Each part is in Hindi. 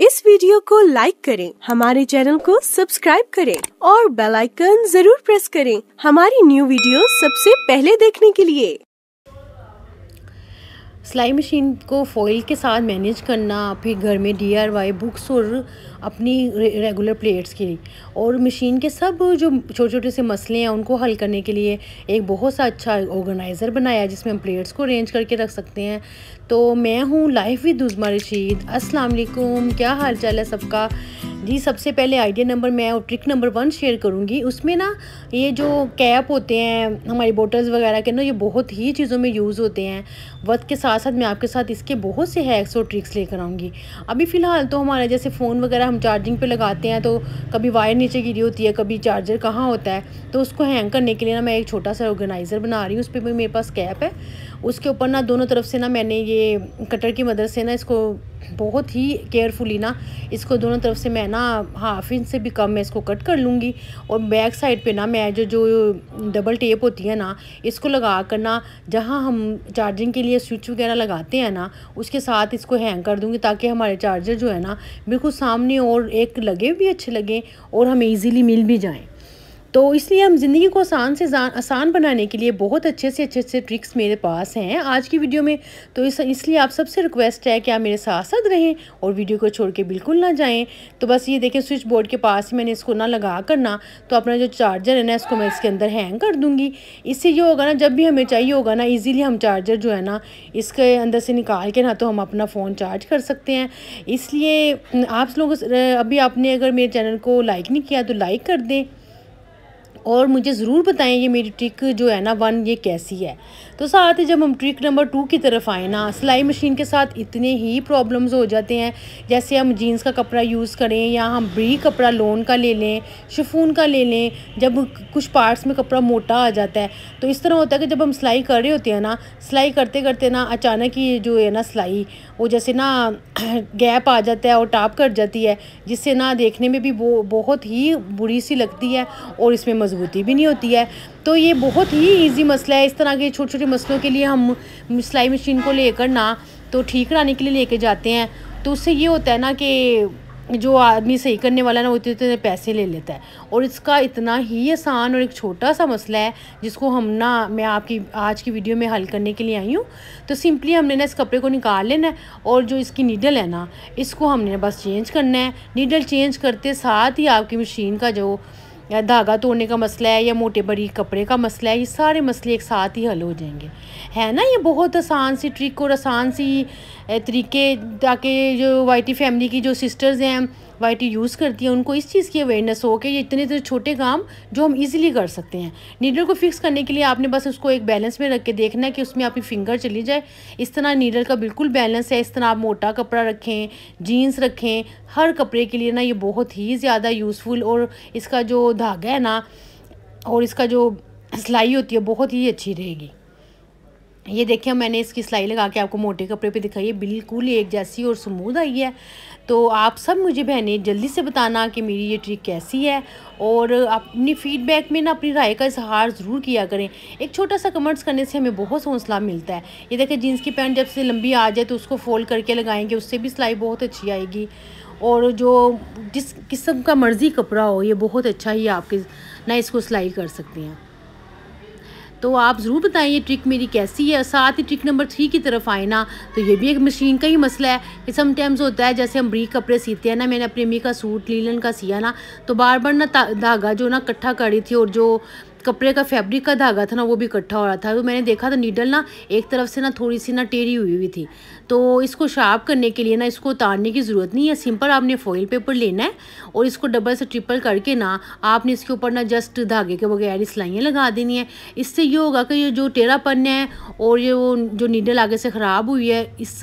इस वीडियो को लाइक करें हमारे चैनल को सब्सक्राइब करें और बेल आइकन जरूर प्रेस करें हमारी न्यू वीडियो सबसे पहले देखने के लिए सिलाई मशीन को फॉइल के साथ मैनेज करना फिर घर में डी आर वाई बुक्स और अपनी रे, रेगुलर प्लेट्स की और मशीन के सब जो छोटे छोटे से मसले हैं उनको हल करने के लिए एक बहुत सा अच्छा ऑर्गेनाइज़र बनाया जिसमें हम प्लेट्स को अरेंज करके रख सकते हैं तो मैं हूँ लाइफ विद उजमा रशीद असलकुम क्या हाल चाल है सबका जी सबसे पहले आइडिया नंबर मैं और ट्रिक नंबर वन शेयर करूँगी उसमें ना ये जो कैप होते हैं हमारी बोटल्स वगैरह के ना ये बहुत ही चीज़ों में यूज़ होते हैं वक्त के साथ साथ मैं आपके साथ इसके बहुत से हैक्स और ट्रिक्स लेकर आऊँगी अभी फ़िलहाल तो हमारा जैसे फ़ोन वगैरह हम चार्जिंग पे लगाते हैं तो कभी वायर नीचे गिरी होती है कभी चार्जर कहाँ होता है तो उसको हैंग करने के लिए ना मैं एक छोटा सा ऑर्गेनाइज़र बना रही हूँ उस पर भी मेरे पास कैप है उसके ऊपर ना दोनों तरफ से ना मैंने ये कटर की मदद से ना इसको बहुत ही केयरफुली ना इसको दोनों तरफ से मैं ना हाफ इंच से भी कम मैं इसको कट कर लूँगी और बैक साइड पे ना मैं जो जो डबल टेप होती है ना इसको लगा कर ना जहाँ हम चार्जिंग के लिए स्विच वगैरह लगाते हैं ना उसके साथ इसको हैंग कर दूँगी ताकि हमारे चार्जर जो है ना बिल्कुल सामने और एक लगे भी अच्छे लगें और हमें ईज़िली मिल भी जाएँ तो इसलिए हम ज़िंदगी को आसान से आसान बनाने के लिए बहुत अच्छे से अच्छे से ट्रिक्स मेरे पास हैं आज की वीडियो में तो इस इसलिए आप सबसे रिक्वेस्ट है कि आप मेरे साथ साथ रहें और वीडियो को छोड़ के बिल्कुल ना जाएं तो बस ये देखें स्विच बोर्ड के पास ही मैंने इसको ना लगा कर ना तो अपना जो चार्जर है ना इसको मैं इसके अंदर हैंग कर दूँगी इससे ये होगा ना जब भी हमें चाहिए होगा ना ईज़िली हम चार्जर जो है ना इसके अंदर से निकाल के ना तो हम अपना फ़ोन चार्ज कर सकते हैं इसलिए आप लोग अभी आपने अगर मेरे चैनल को लाइक नहीं किया तो लाइक कर दें और मुझे ज़रूर बताएं ये मेरी ट्रिक जो है ना वन ये कैसी है तो साथ ही जब हम ट्रिक नंबर टू की तरफ आए ना सिलाई मशीन के साथ इतने ही प्रॉब्लम्स हो जाते हैं जैसे हम जीन्स का कपड़ा यूज़ करें या हम ब्री कपड़ा लोन का ले लें शिफून का ले लें जब कुछ पार्ट्स में कपड़ा मोटा आ जाता है तो इस तरह होता है कि जब हम सिलाई कर रहे होते हैं ना सिलाई करते करते ना अचानक ही जो है ना सिलाई वो जैसे ना गैप आ जाता है और टाप कट जाती है जिससे ना देखने में भी वो बहुत ही बुरी सी लगती है और इसमें मजबूती भी नहीं होती है तो ये बहुत ही ईजी मसला है इस तरह के छोटे छोटे मसलों के लिए हम सिलाई मशीन को लेकर ना तो ठीक कराने के लिए लेके जाते हैं तो उससे ये होता है ना कि जो आदमी सही करने वाला ना होते उतने पैसे ले लेता है और इसका इतना ही आसान और एक छोटा सा मसला है जिसको हम ना मैं आपकी आज की वीडियो में हल करने के लिए आई हूँ तो सिंपली हमने ना इस कपड़े को निकाल लेना है और जो इसकी नीडल है ना इसको हमने बस चेंज करना है नीडल चेंज करते साथ ही आपकी मशीन का जो या धागा तोड़ने का मसला है या मोटे बड़ी कपड़े का मसला है ये सारे मसले एक साथ ही हल हो जाएंगे है ना ये बहुत आसान सी ट्रिक और आसान सी तरीके ताकि जो वाइटी फैमिली की जो सिस्टर्स हैं वाई यूज़ करती है उनको इस चीज़ की अवेयरनेस हो कि ये इतने इतने छोटे काम जो हम इजीली कर सकते हैं नीडल को फिक्स करने के लिए आपने बस उसको एक बैलेंस में रख के देखना है कि उसमें आपकी फिंगर चली जाए इस तरह नीडल का बिल्कुल बैलेंस है इस तरह आप मोटा कपड़ा रखें जीन्स रखें हर कपड़े के लिए ना ये बहुत ही ज़्यादा यूज़फुल और इसका जो धागा है ना और इसका जो सिलाई होती है बहुत ही अच्छी रहेगी ये देखिए मैंने इसकी सिलाई लगा के आपको मोटे कपड़े पे दिखाई है बिल्कुल ही एक जैसी और स्मूद आई है तो आप सब मुझे बहने जल्दी से बताना कि मेरी ये ट्रिक कैसी है और अपनी फीडबैक में ना अपनी राय का इजहार ज़रूर किया करें एक छोटा सा कमेंट्स करने से हमें बहुत हौसला मिलता है ये देखें जीन्स की पैंट जब से लंबी आ जाए तो उसको फोल्ड करके लगाएँगे उससे भी सिलाई बहुत अच्छी आएगी और जो जिस किस्म का मर्ज़ी कपड़ा हो ये बहुत अच्छा ही आपके ना इसको सिलाई कर सकते हैं तो आप ज़रूर बताएं ये ट्रिक मेरी कैसी है साथ ही ट्रिक नंबर थ्री की तरफ आए ना तो ये भी एक मशीन का ही मसला है कि समटाइम्स होता है जैसे हम ब्रीक कपड़े सीते हैं ना मैंने अपनी अम्मी का सूट लीलन का सिया ना तो बार बार ना धागा जो ना इकट्ठा करी थी और जो कपड़े का फैब्रिक का धागा था ना वो भी इकट्ठा हो रहा था तो मैंने देखा था नीडल ना एक तरफ से ना थोड़ी सी ना टेढ़ी हुई हुई थी तो इसको शार्प करने के लिए ना इसको उतारने की ज़रूरत नहीं है सिंपल आपने फॉइल पेपर लेना है और इसको डबल से ट्रिपल करके ना आपने इसके ऊपर ना जस्ट धागे के बगैर सिलाइयाँ लगा देनी है इससे ये होगा कि ये जो टेढ़ापन है और ये वो जो नीडल आगे से ख़राब हुई है इस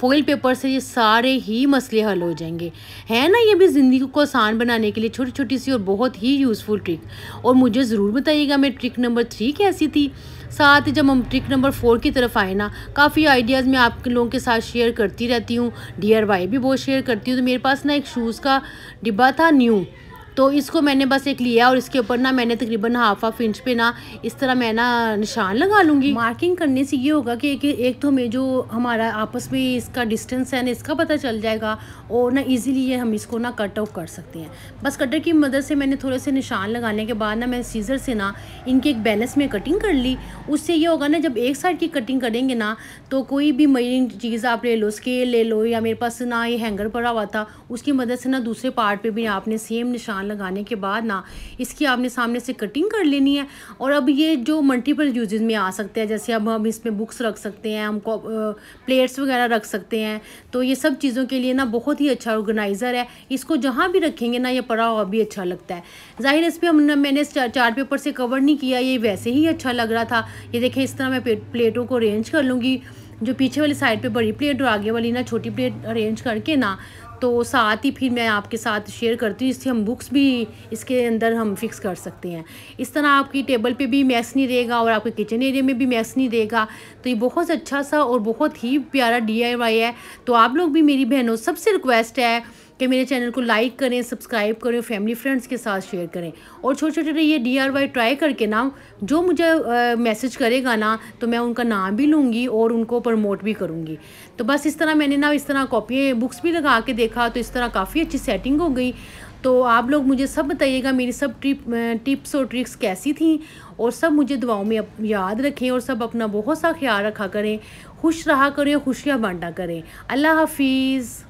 फॉइल पेपर से ये सारे ही मसले हल हो जाएंगे है ना ये भी ज़िंदगी को आसान बनाने के लिए छोटी छोटी सी और बहुत ही यूज़फुल ट्रिक और मुझे ज़रूर बताइएगा मैं ट्रिक नंबर थ्री कैसी थी साथ ही जब हम ट्रिक नंबर फोर की तरफ आए ना काफ़ी आइडियाज़ मैं आप लोगों के साथ शेयर करती रहती हूँ डी भी बहुत शेयर करती हूँ तो मेरे पास ना एक शूज़ का डिब्बा था न्यू तो इसको मैंने बस एक लिया और इसके ऊपर ना मैंने तकरीबन हाफ हाफ इंच पे ना इस तरह मैं ना निशान लगा लूँगी मार्किंग करने से ये होगा कि एक, एक तो हमें जो हमारा आपस में इसका डिस्टेंस है ना इसका पता चल जाएगा और ना इजीली ये हम इसको ना कट आउट कर सकते हैं बस कटर की मदद से मैंने थोड़े से निशान लगाने के बाद ना मैं सीज़र से ना इनके एक बैलेंस में कटिंग कर ली उससे ये होगा ना जब एक साइड की कटिंग करेंगे ना तो कोई भी मेन चीज़ आप ले लो स्केल ले लो या मेरे पास ना ये हैंगर पड़ा हुआ था उसकी मदद से ना दूसरे पार्ट पर भी आपने सेम निशान लगाने के बाद ना इसकी आपने सामने से कटिंग कर लेनी है और अब ये जो मल्टीपल यूजेज में आ सकते हैं जैसे अब हम इसमें बुक्स रख सकते हैं हम प्लेट्स वगैरह रख सकते हैं तो ये सब चीज़ों के लिए ना बहुत ही अच्छा ऑर्गेनाइज़र है इसको जहाँ भी रखेंगे ना ये पड़ा हुआ भी अच्छा लगता है ज़ाहिर इस पर हमने मैंने चार्ट पेपर से कवर नहीं किया ये वैसे ही अच्छा लग रहा था ये देखें इस तरह मैं प्लेटों को अरेंज कर लूँगी जो पीछे वाली साइड पे बड़ी प्लेट और आगे वाली ना छोटी प्लेट अरेंज करके ना तो साथ ही फिर मैं आपके साथ शेयर करती हूँ इससे हम बुक्स भी इसके अंदर हम फिक्स कर सकते हैं इस तरह आपकी टेबल पे भी मैस नहीं रहेगा और आपके किचन एरिया में भी मैस नहीं रहेगा तो ये बहुत अच्छा सा और बहुत ही प्यारा डी है तो आप लोग भी मेरी बहनों सबसे रिक्वेस्ट है कि मेरे चैनल को लाइक करें सब्सक्राइब करें फैमिली फ्रेंड्स के साथ शेयर करें और छोटे छोटे ये डी आर वाई ट्राई करके ना जो मुझे मैसेज करेगा ना तो मैं उनका नाम भी लूँगी और उनको प्रमोट भी करूँगी तो बस इस तरह मैंने ना इस तरह कॉपी बुक्स भी लगा के देखा तो इस तरह काफ़ी अच्छी सेटिंग हो गई तो आप लोग मुझे सब बताइएगा मेरी सब ट्रिप टिप्स और ट्रिक्स कैसी थी और सब मुझे दुआओं में याद रखें और सब अपना बहुत सा ख्याल रखा करें खुश रहा करें खुशियाँ बांटा करें अल्लाह हाफिज़